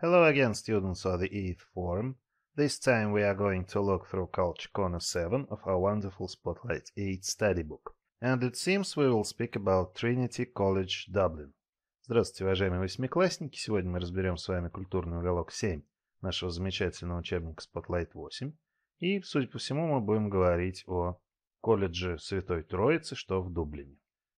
Hello again, students of the ETH forum. This time we are going to look through Culture Corner 7 of our wonderful Spotlight 8 e study book. And it seems we will speak about Trinity College Dublin. Здравствуйте, уважаемые восьмиклассники! Сегодня мы разберем с вами культурный уголок 7 нашего замечательного учебника Spotlight 8. И, судя по всему, мы будем говорить о колледже Святой Троицы, что в Дублине.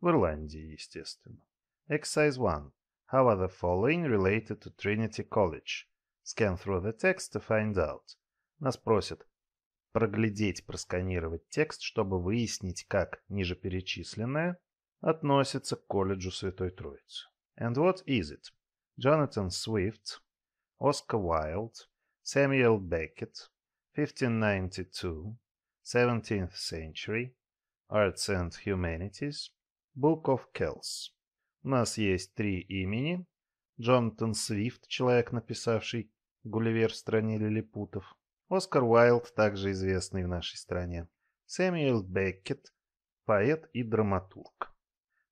В Ирландии, естественно. Exercise 1. How are the following related to Trinity College? Scan through the text to find out. Нас просят проглядеть, просканировать текст, чтобы выяснить, как ниже перечисленное относится к колледжу Святой Троицы. And what is it? Jonathan Swift, Oscar Wilde, Samuel Beckett, 1592, 17th century, Arts and Humanities, Book of Kells. У нас есть три имени. Джонатан Свифт, человек, написавший «Гулливер в стране лилипутов». Оскар Уайлд, также известный в нашей стране. Сэмюэл Беккет, поэт и драматург.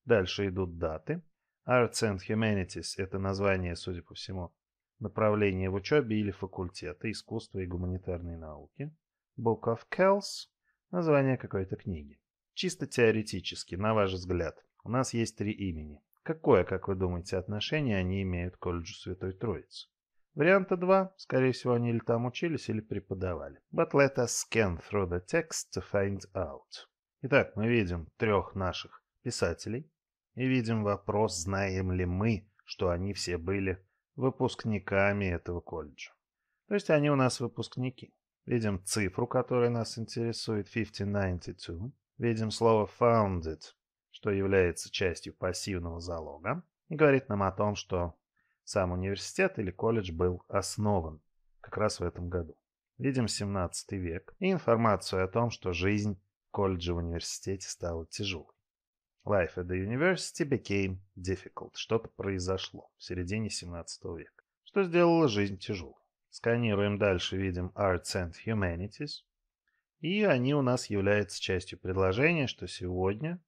Дальше идут даты. Arts and Humanities – это название, судя по всему, направления в учебе или факультета искусства и гуманитарной науки. Book of Kells – название какой-то книги. Чисто теоретически, на ваш взгляд, у нас есть три имени. Какое, как вы думаете, отношение они имеют к колледжу Святой Троицы? Варианта два. Скорее всего, они или там учились, или преподавали. But let us scan through the text to find out. Итак, мы видим трех наших писателей и видим вопрос, знаем ли мы, что они все были выпускниками этого колледжа. То есть они у нас выпускники. Видим цифру, которая нас интересует, 1592. Видим слово founded, что является частью пассивного залога, говорит нам о том, что сам университет или колледж был основан как раз в этом году. Видим 17 век и информацию о том, что жизнь в колледже в университете стала тяжелой. Life at the university became difficult. Что-то произошло в середине 17 века, что сделало жизнь тяжелой. Сканируем дальше, видим Arts and Humanities. И они у нас являются частью предложения, что сегодня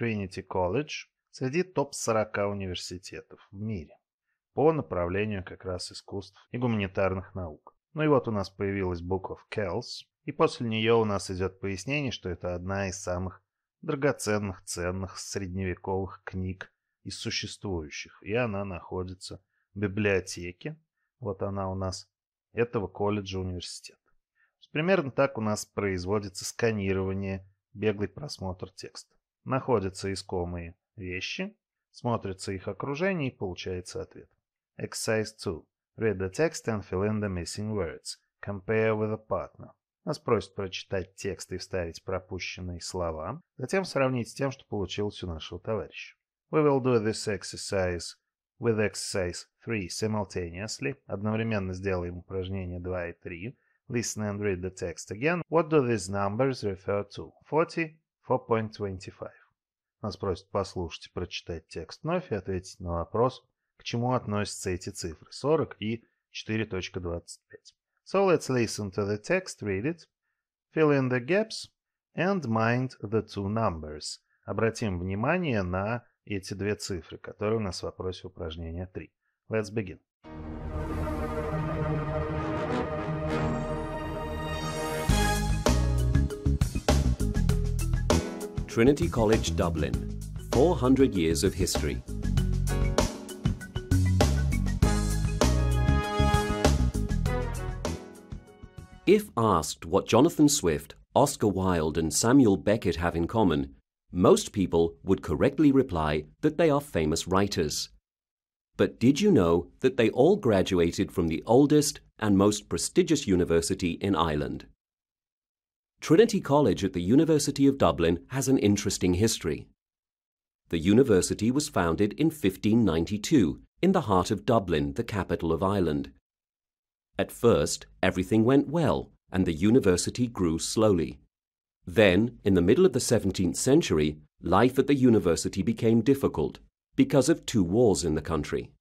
Trinity College среди топ-40 университетов в мире по направлению как раз искусств и гуманитарных наук. Ну и вот у нас появилась буква Келс, и после нее у нас идет пояснение, что это одна из самых драгоценных, ценных средневековых книг из существующих, и она находится в библиотеке, вот она у нас, этого колледжа университета. Примерно так у нас производится сканирование, беглый просмотр текста находятся искомые вещи, смотрится их окружение и получается ответ. Exercise 2. Read the text and fill in the missing words. Compare with a partner. Нас просят прочитать текст и вставить пропущенные слова, затем сравнить с тем, что получилось у нашего товарища. We will do this exercise with exercise 3 simultaneously. Одновременно сделаем упражнения 2 и 3. Listen and read the text again. What do these numbers refer to? 40 4.25. Нас просят послушать и прочитать текст вновь и ответить на вопрос, к чему относятся эти цифры 40 и 4.25. So let's listen to the text, read it, fill in the gaps and mind the two numbers. Обратим внимание на эти две цифры, которые у нас в вопросе упражнения 3. Let's begin. Trinity College Dublin, 400 years of history. If asked what Jonathan Swift, Oscar Wilde and Samuel Beckett have in common, most people would correctly reply that they are famous writers. But did you know that they all graduated from the oldest and most prestigious university in Ireland? Trinity College at the University of Dublin has an interesting history. The university was founded in 1592 in the heart of Dublin, the capital of Ireland. At first, everything went well and the university grew slowly. Then, in the middle of the 17th century, life at the university became difficult because of two wars in the country.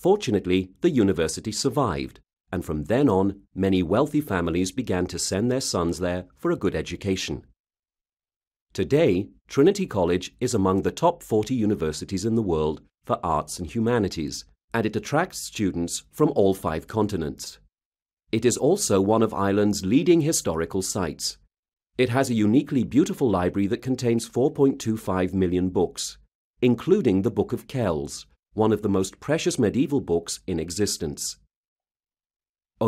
Fortunately, the university survived and from then on, many wealthy families began to send their sons there for a good education. Today, Trinity College is among the top 40 universities in the world for arts and humanities, and it attracts students from all five continents. It is also one of Ireland's leading historical sites. It has a uniquely beautiful library that contains 4.25 million books, including the Book of Kells, one of the most precious medieval books in existence.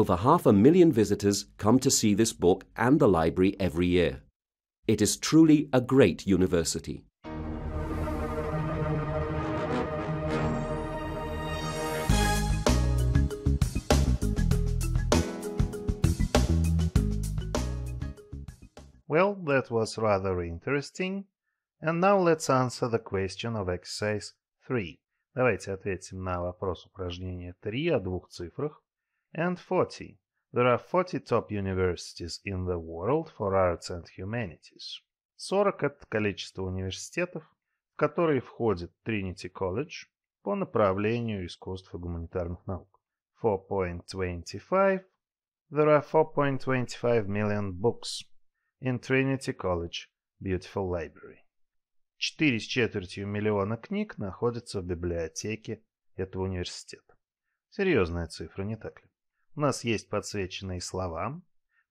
Over half a million visitors come to see this book and the library every year. It is truly a great university. Well, that was rather interesting. And now let's answer the question of exercise 3. Давайте ответим на вопрос упражнения 3 о двух цифрах. and 40. There are 40 top universities in the world for arts and humanities. 40 – это количество университетов, в которые входит Trinity College по направлению искусств и гуманитарных наук. 4.25 There are 4.25 million books in Trinity College Beautiful Library. Четыре с четвертью миллиона книг находятся в библиотеке этого университета. Серьезная цифра, не так ли? У нас есть подсвеченные слова.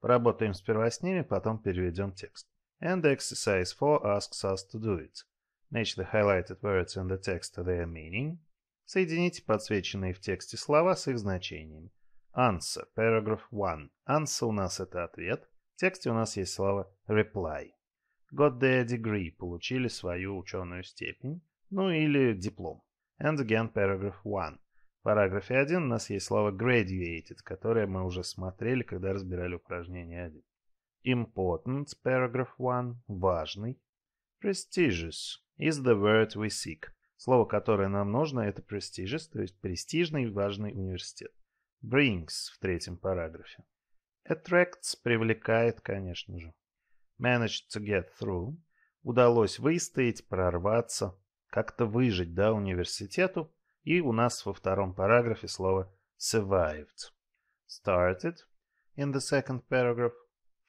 Поработаем сперва с ними, потом переведем текст. And exercise 4 asks us to do it. Match the highlighted words in the text to their meaning. Соедините подсвеченные в тексте слова с их значениями. Answer, paragraph 1. Answer у нас это ответ. В тексте у нас есть слово reply. Got their degree, получили свою ученую степень, ну или диплом. And again paragraph 1 параграфе 1 у нас есть слово graduated, которое мы уже смотрели, когда разбирали упражнение 1. Important, параграф 1, важный. Prestigious is the word we seek. Слово, которое нам нужно, это prestigious, то есть престижный важный университет. Brings в третьем параграфе. Attracts привлекает, конечно же. Managed to get through. Удалось выстоять, прорваться, как-то выжить, да, университету и у нас во втором параграфе слово survived. Started in the second paragraph.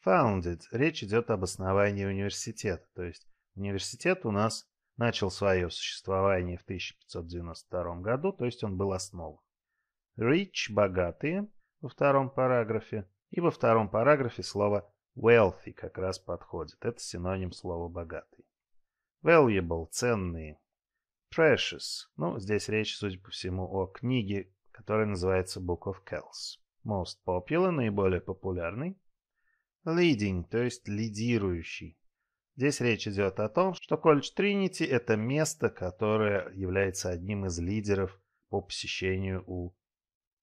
Founded. Речь идет об основании университета, то есть университет у нас начал свое существование в 1592 году, то есть он был основан. Rich – богатые во втором параграфе, и во втором параграфе слово wealthy как раз подходит. Это синоним слова богатый. Valuable – ценные, Trashes. Ну, здесь речь, судя по всему, о книге, которая называется Book of Kells. Most popular, наиболее популярный. Leading, то есть лидирующий. Здесь речь идет о том, что колледж Тринити – это место, которое является одним из лидеров по посещению у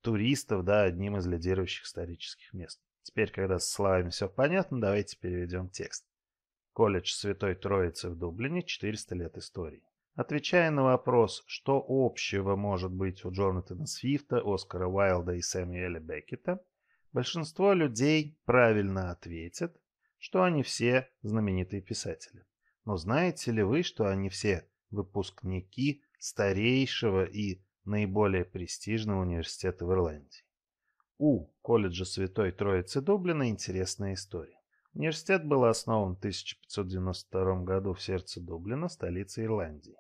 туристов, да, одним из лидирующих исторических мест. Теперь, когда с словами все понятно, давайте переведем текст. Колледж Святой Троицы в Дублине 400 лет истории. Отвечая на вопрос, что общего может быть у Джонатана Свифта, Оскара Уайлда и Сэмюэля Беккета, большинство людей правильно ответят, что они все знаменитые писатели. Но знаете ли вы, что они все выпускники старейшего и наиболее престижного университета в Ирландии? У колледжа Святой Троицы Дублина интересная история. Университет был основан в 1592 году в сердце Дублина, столице Ирландии.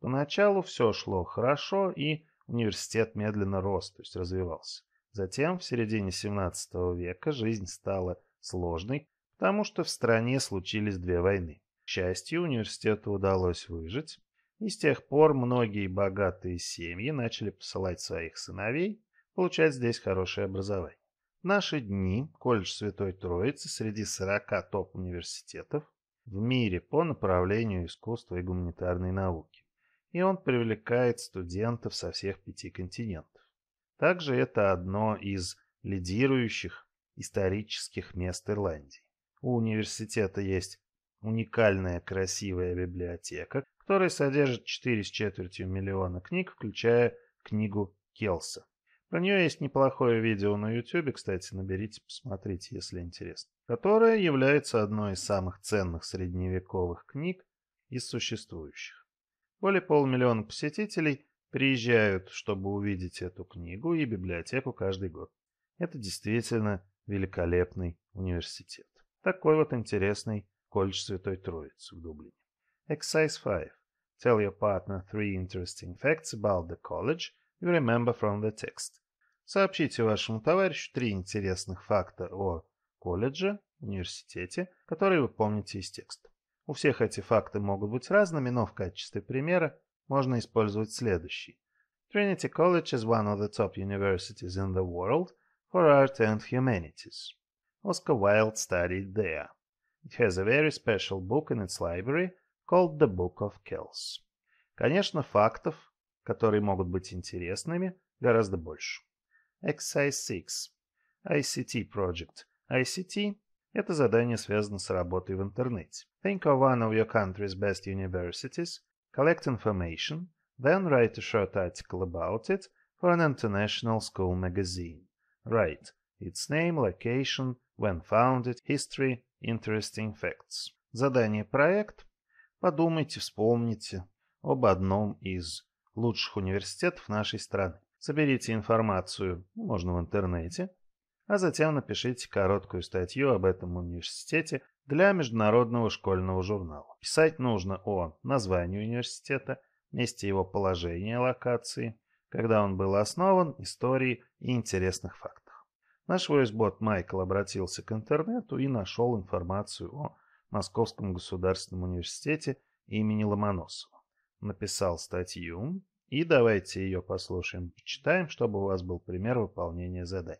Поначалу все шло хорошо, и университет медленно рос, то есть развивался. Затем, в середине 17 века, жизнь стала сложной, потому что в стране случились две войны. К счастью, университету удалось выжить, и с тех пор многие богатые семьи начали посылать своих сыновей получать здесь хорошее образование наши дни колледж Святой Троицы среди 40 топ-университетов в мире по направлению искусства и гуманитарной науки, и он привлекает студентов со всех пяти континентов. Также это одно из лидирующих исторических мест Ирландии. У университета есть уникальная красивая библиотека, которая содержит 4 с четвертью миллиона книг, включая книгу Келса. У нее есть неплохое видео на YouTube, кстати, наберите, посмотрите, если интересно, которое является одной из самых ценных средневековых книг из существующих. Более полмиллиона посетителей приезжают, чтобы увидеть эту книгу и библиотеку каждый год. Это действительно великолепный университет. Такой вот интересный колледж Святой Троицы в Дублине. Exercise 5. Tell your partner three interesting facts about the college you remember from the text. Сообщите вашему товарищу три интересных факта о колледже, университете, которые вы помните из текста. У всех эти факты могут быть разными, но в качестве примера можно использовать следующий. Trinity College is one of the top universities in the world for art and humanities. Oscar Wilde studied there. It has a very special book in its library called The Book of Kells. Конечно, фактов, которые могут быть интересными, гораздо больше. XI6, ICT Project. ICT – это задание связано с работой в интернете. Think of one of your country's best universities, collect information, then write a short article about it for an international school magazine. Write its name, location, when founded, history, interesting facts. Задание проект. Подумайте, вспомните об одном из лучших университетов нашей страны. Соберите информацию, можно в интернете, а затем напишите короткую статью об этом университете для международного школьного журнала. Писать нужно о названии университета, месте его положения, локации, когда он был основан, истории и интересных фактах. Наш voicebot Майкл обратился к интернету и нашел информацию о Московском государственном университете имени Ломоносова. Написал статью, И давайте ее послушаем, чтобы у вас был пример выполнения let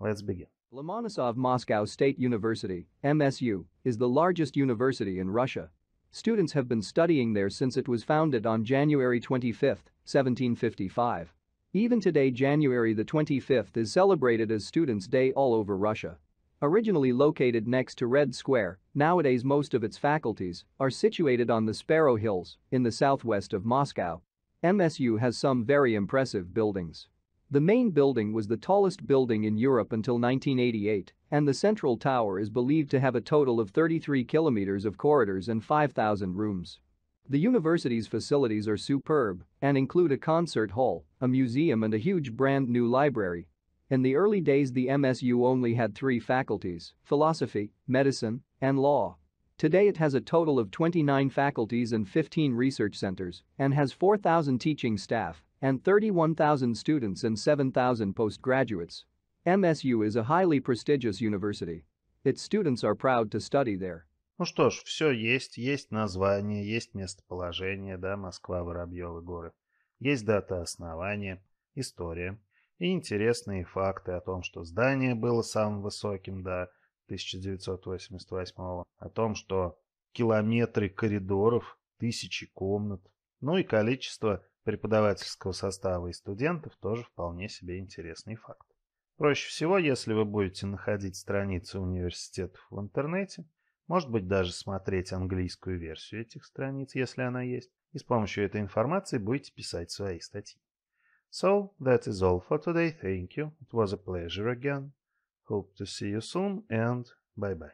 Let's begin. Lomonosov Moscow State University, MSU, is the largest university in Russia. Students have been studying there since it was founded on January 25, 1755. Even today January the 25th is celebrated as Students' Day all over Russia. Originally located next to Red Square, nowadays most of its faculties are situated on the Sparrow Hills in the southwest of Moscow. MSU has some very impressive buildings. The main building was the tallest building in Europe until 1988, and the central tower is believed to have a total of 33 kilometers of corridors and 5,000 rooms. The university's facilities are superb and include a concert hall, a museum and a huge brand new library. In the early days the MSU only had three faculties, philosophy, medicine, and law. Today it has a total of 29 faculties and 15 research centers and has 4,000 teaching staff and 31,000 students and 7,000 postgraduates. MSU is a highly prestigious university. Its students are proud to study there. Ну что ж, все есть, есть название, есть местоположение, да, Москва, Воробьевы горы. Есть дата основания, история и интересные факты о том, что здание было самым высоким, да, 1988, о том, что километры коридоров, тысячи комнат, ну и количество преподавательского состава и студентов тоже вполне себе интересный факт. Проще всего, если вы будете находить страницы университетов в интернете, может быть даже смотреть английскую версию этих страниц, если она есть, и с помощью этой информации будете писать свои статьи. So, that is all for today. Thank you. It was a pleasure again. Hope to see you soon and bye bye.